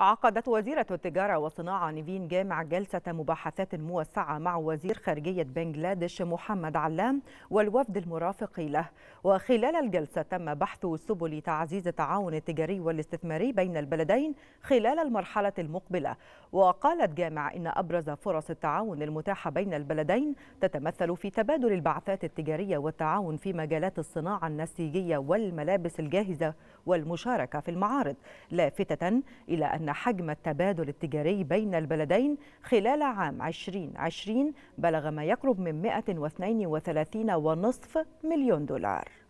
عقدت وزيرة التجارة والصناعة نيفين جامع جلسة مباحثات موسعة مع وزير خارجية بنجلاديش محمد علام والوفد المرافق له وخلال الجلسة تم بحث سبل تعزيز التعاون التجاري والاستثماري بين البلدين خلال المرحلة المقبلة وقالت جامع إن أبرز فرص التعاون المتاحة بين البلدين تتمثل في تبادل البعثات التجارية والتعاون في مجالات الصناعة النسيجية والملابس الجاهزة والمشاركة في المعارض لافتة إلى أن أن حجم التبادل التجاري بين البلدين خلال عام 2020 بلغ ما يقرب من 132.5 مليون دولار